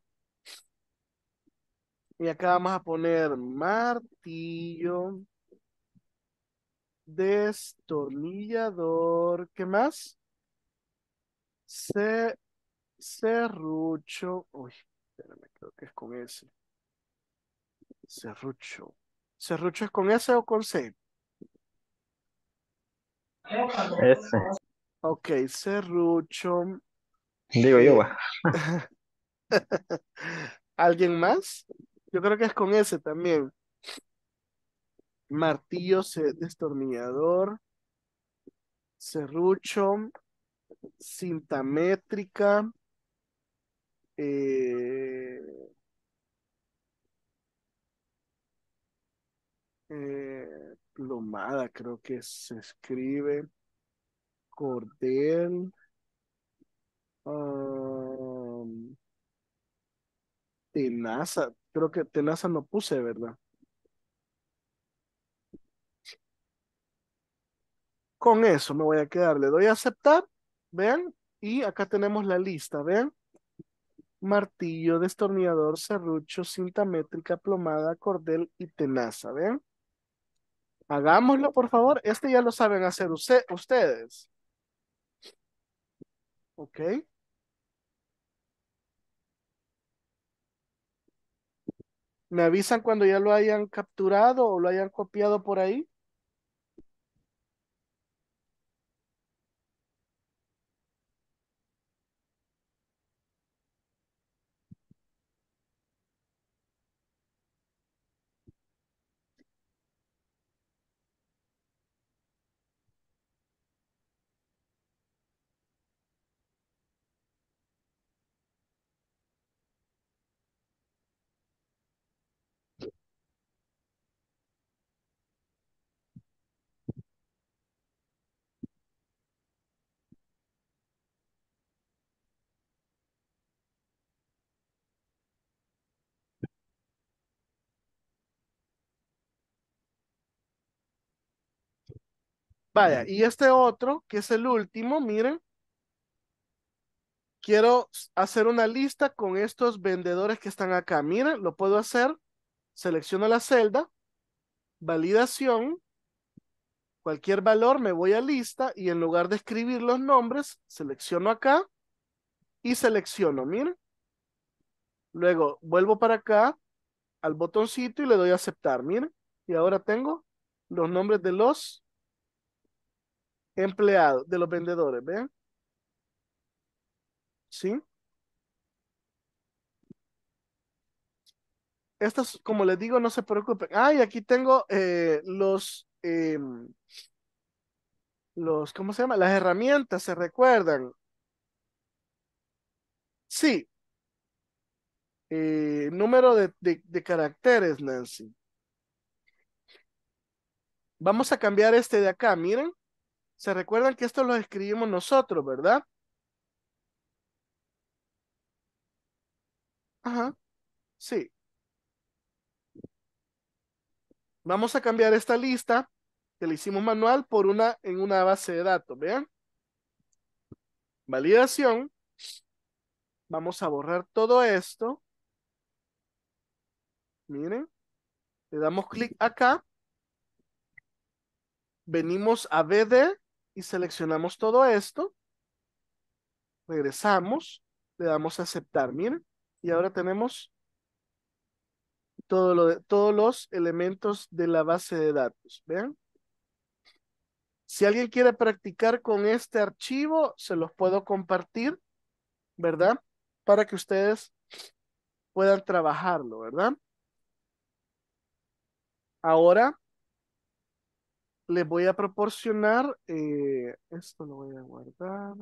Y acá vamos a poner martillo, destornillador, ¿qué más? cerrucho uy, espérame, creo que es con ese. Cerrucho. ¿Cerrucho es con S o con C? S. Ok, Serrucho. Digo yo. (laughs) ¿Alguien más? Yo creo que es con S también. Martillo, destornillador, cerrucho, cinta métrica, eh, Eh, plomada creo que se escribe. Cordel. Um, tenaza, creo que tenaza no puse, ¿verdad? Con eso me voy a quedar. Le doy a aceptar, ¿Ven? y acá tenemos la lista, ¿Ven? Martillo, destornillador, serrucho, cinta métrica, plomada, cordel y tenaza, ¿Ven? Hagámoslo, por favor. Este ya lo saben hacer ustedes. Ok. Me avisan cuando ya lo hayan capturado o lo hayan copiado por ahí. Vaya, y este otro, que es el último, miren. Quiero hacer una lista con estos vendedores que están acá. Miren, lo puedo hacer. Selecciono la celda. Validación. Cualquier valor, me voy a lista y en lugar de escribir los nombres, selecciono acá y selecciono, miren. Luego vuelvo para acá al botoncito y le doy a aceptar, miren. Y ahora tengo los nombres de los empleado, de los vendedores, ¿vean? ¿Sí? Estas, como les digo, no se preocupen. Ay, aquí tengo eh, los, em, los, ¿cómo se llama? Las herramientas, ¿se recuerdan? Sí. Eh, número de, de caracteres, Nancy. Vamos a cambiar este de acá, miren. Se recuerdan que esto lo escribimos nosotros, ¿verdad? Ajá, sí. Vamos a cambiar esta lista que le hicimos manual por una en una base de datos, ¿vean? Validación. Vamos a borrar todo esto. Miren. Le damos clic acá. Venimos a BD y seleccionamos todo esto. Regresamos, le damos a aceptar, miren. Y ahora tenemos todo lo todos los elementos de la base de datos, vean. Si alguien quiere practicar con este archivo, se los puedo compartir, ¿verdad? Para que ustedes puedan trabajarlo, ¿verdad? Ahora les voy a proporcionar, eh, esto lo voy a guardar.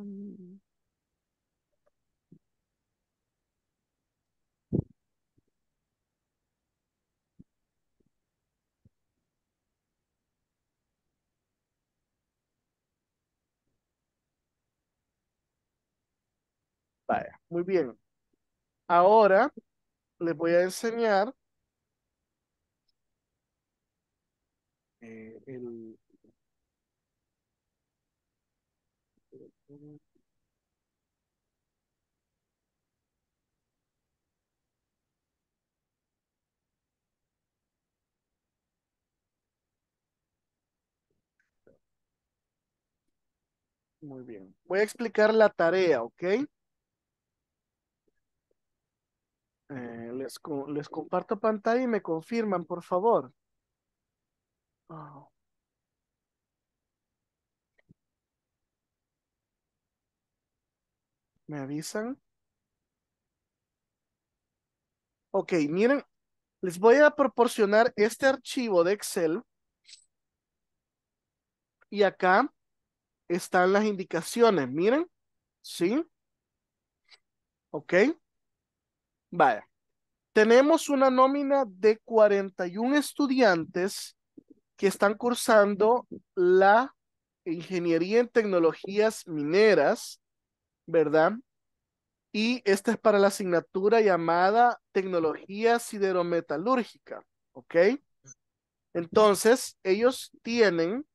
Vaya, muy bien. Ahora les voy a enseñar eh, el, Muy bien. Voy a explicar la tarea, ¿ok? Eh, les, comparto pantalla y me confirman, por favor. Ah, ¿Me avisan? Ok, miren, les voy a proporcionar este archivo de Excel. Y acá están las indicaciones, miren. ¿Sí? Ok. Vaya. Tenemos una nómina de 41 estudiantes que están cursando la ingeniería en tecnologías mineras ¿verdad? Y esta es para la asignatura llamada Tecnología Siderometalúrgica, ¿ok? Entonces, ellos tienen,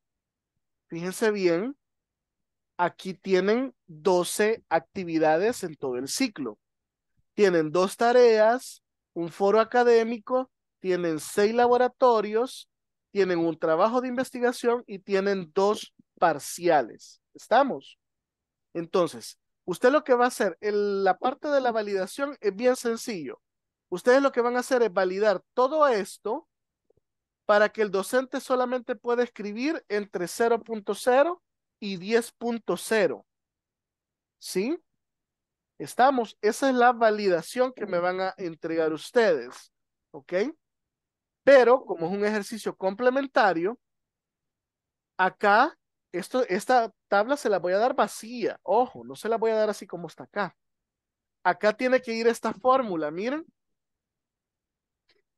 fíjense bien, aquí tienen 12 actividades en todo el ciclo. Tienen dos tareas, un foro académico, tienen seis laboratorios, tienen un trabajo de investigación y tienen dos parciales. ¿Estamos? Entonces, Usted lo que va a hacer, en la parte de la validación es bien sencillo. Ustedes lo que van a hacer es validar todo esto para que el docente solamente pueda escribir entre 0.0 y 10.0. ¿Sí? Estamos, esa es la validación que me van a entregar ustedes. ¿Ok? Pero como es un ejercicio complementario, acá esta tabla se la voy a dar vacía. Ojo, no se la voy a dar así como está acá. Acá tiene que ir esta fórmula, miren.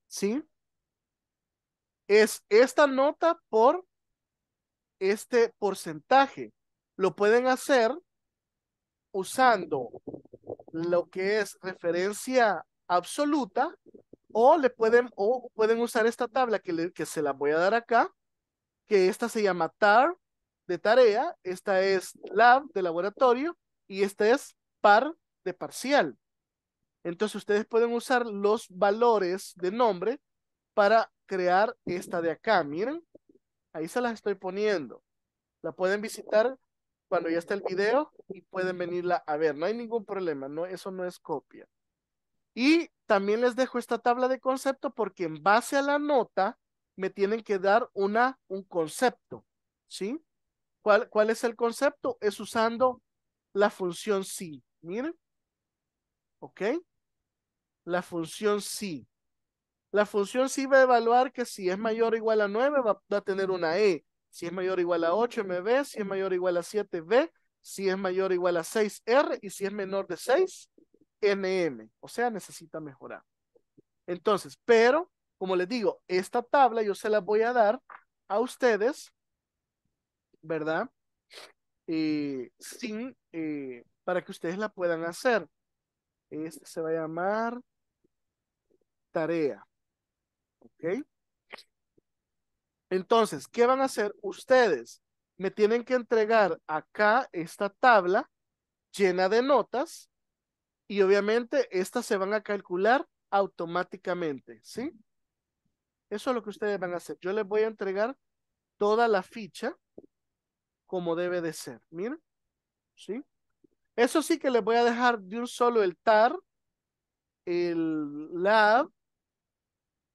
¿Sí? Es esta nota por este porcentaje. Lo pueden hacer usando lo que es referencia absoluta o le pueden, o pueden usar esta tabla que, que se la voy a dar acá, que esta se llama TAR de tarea, esta es lab de laboratorio y esta es par de parcial. Entonces ustedes pueden usar los valores de nombre para crear esta de acá. Miren, ahí se las estoy poniendo. La pueden visitar cuando ya está el video y pueden venirla a ver. No hay ningún problema, no, eso no es copia. Y también les dejo esta tabla de concepto porque en base a la nota me tienen que dar una, un concepto, ¿sí? ¿Cuál, es el concepto? Es usando la función sí. Miren. ¿Ok? La función sí. La función sí va a evaluar que si es mayor o igual a 9 va, a tener una E. Si es mayor o igual a 8, MB. Si es mayor o igual a 7, B. Si es mayor o igual a 6, R. Y si es menor de 6, NM. O sea, necesita mejorar. Entonces, pero, como les digo, esta tabla yo se la voy a dar a ustedes ¿verdad? Y eh, sin, eh, para que ustedes la puedan hacer. Este se va a llamar tarea. ¿Ok? Entonces, ¿qué van a hacer ustedes? Me tienen que entregar acá esta tabla llena de notas y obviamente estas se van a calcular automáticamente, ¿sí? Eso es lo que ustedes van a hacer. Yo les voy a entregar toda la ficha como debe de ser. Miren, ¿sí? Eso sí que les voy a dejar de un solo el TAR, el LAB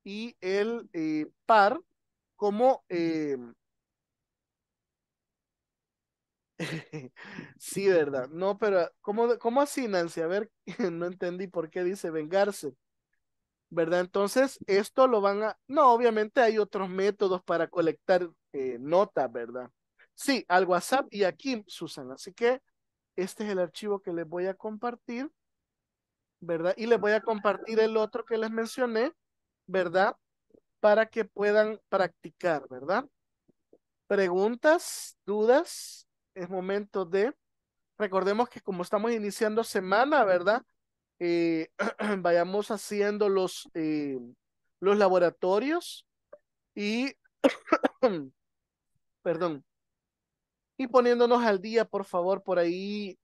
y el eh, PAR como... Eh, (laughs) sí, ¿verdad? No, pero ¿cómo, cómo así, Nancy? A ver, (laughs) no entendí por qué dice vengarse. ¿Verdad? Entonces, esto lo van a... No, obviamente hay otros métodos para colectar eh, notas, ¿verdad? Sí, al WhatsApp y aquí Susan. Así que este es el archivo que les voy a compartir, ¿verdad? Y les voy a compartir el otro que les mencioné, ¿verdad? Para que puedan practicar, ¿verdad? Preguntas, dudas, es momento de, recordemos que como estamos iniciando semana, ¿verdad? Eh, (clears throat) vayamos haciendo los, eh, los laboratorios y, (clears throat) perdón, y poniéndonos al día, por favor, por ahí.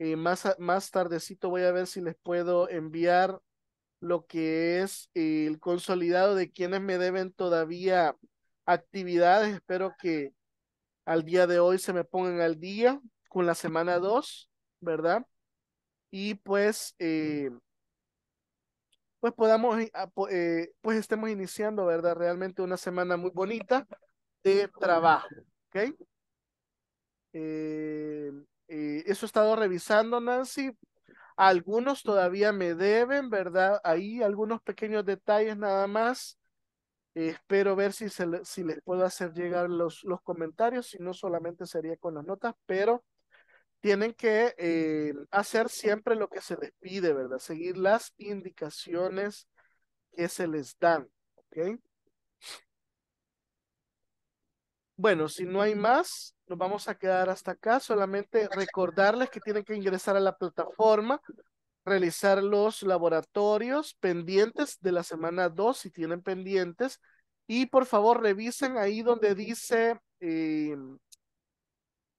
Eh, más, más tardecito voy a ver si les puedo enviar lo que es el consolidado de quienes me deben todavía actividades. Espero que al día de hoy se me pongan al día con la semana 2, ¿verdad? Y pues, eh, pues podamos, eh, ah, pues estemos iniciando, ¿verdad? Realmente una semana muy bonita de trabajo, ¿ok? Eh, eh, eso he estado revisando, Nancy. Algunos todavía me deben, ¿verdad? Ahí algunos pequeños detalles nada más. espero ver si, se si les puedo hacer llegar los, los comentarios, si no solamente sería con las notas, pero tienen que eh, hacer siempre lo que se les pide, ¿verdad? Seguir las indicaciones que se les dan, ¿ok? Bueno, si no hay más, nos vamos a quedar hasta acá. Solamente recordarles que tienen que ingresar a la plataforma, realizar los laboratorios pendientes de la semana 2 si tienen pendientes. Y por favor revisen ahí donde dice, eh,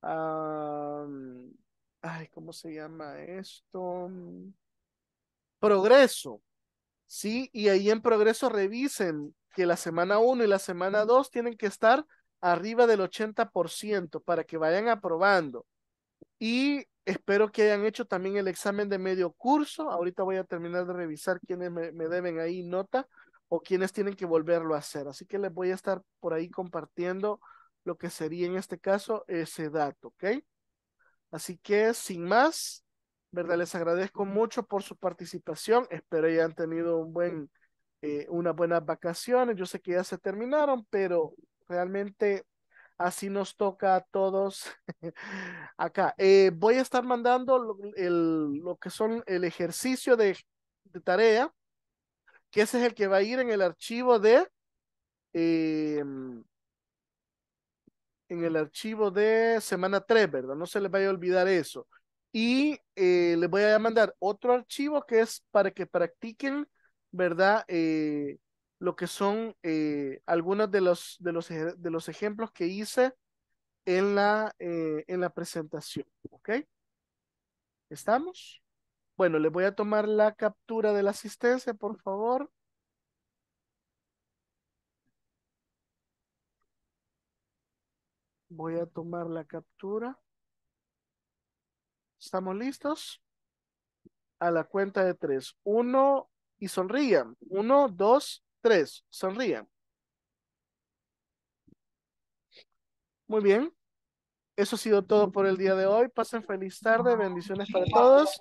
ay, ¿cómo se llama esto? Progreso. Sí, y ahí en progreso revisen que la semana 1 y la semana 2 tienen que estar arriba del 80% para que vayan aprobando. Y espero que hayan hecho también el examen de medio curso. Ahorita voy a terminar de revisar quiénes me, deben ahí nota o quienes tienen que volverlo a hacer. Así que les voy a estar por ahí compartiendo lo que sería en este caso ese dato, ¿ok? Así que sin más, ¿verdad? Les agradezco mucho por su participación. Espero hayan tenido un buen, eh, unas buenas vacaciones. Yo sé que ya se terminaron, pero Realmente así nos toca a todos (laughs) acá. Eh, voy a estar mandando lo, el, lo, que son el ejercicio de, tarea, que ese es el que va a ir en el archivo de... Em, en el archivo de semana 3, ¿verdad? No se les vaya a olvidar eso. Y eh, les voy a mandar otro archivo que es para que practiquen, ¿verdad? Eh, lo que son eh, algunos de los, de, los, de los ejemplos que hice en la, eh, en la presentación. ¿Ok? ¿Estamos? Bueno, les voy a tomar la captura de la asistencia, por favor. Voy a tomar la captura. ¿Estamos listos? A la cuenta de tres. Uno, y sonrían. Uno, dos, Tres, sonrían. Muy bien. Eso ha sido todo por el día de hoy. Pasen feliz tarde, bendiciones para todos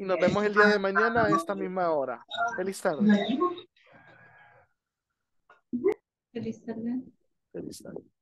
nos vemos el día de mañana a esta misma hora. Feliz tarde. Feliz tarde. Feliz tarde.